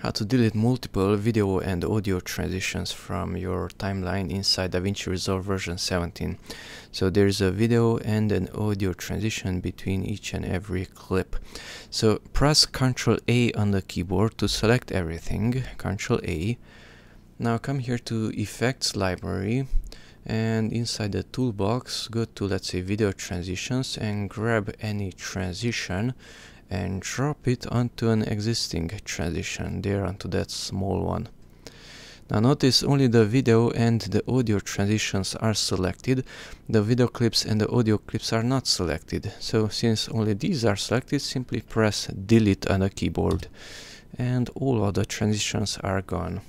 How to delete multiple video and audio transitions from your timeline inside DaVinci Resolve version 17. So there's a video and an audio transition between each and every clip. So press Ctrl A on the keyboard to select everything, Ctrl A. Now come here to Effects Library and inside the toolbox go to let's say Video Transitions and grab any transition and drop it onto an existing transition. there onto that small one. Now notice only the video and the audio transitions are selected, the video clips and the audio clips are not selected. So since only these are selected, simply press delete on the keyboard and all other transitions are gone.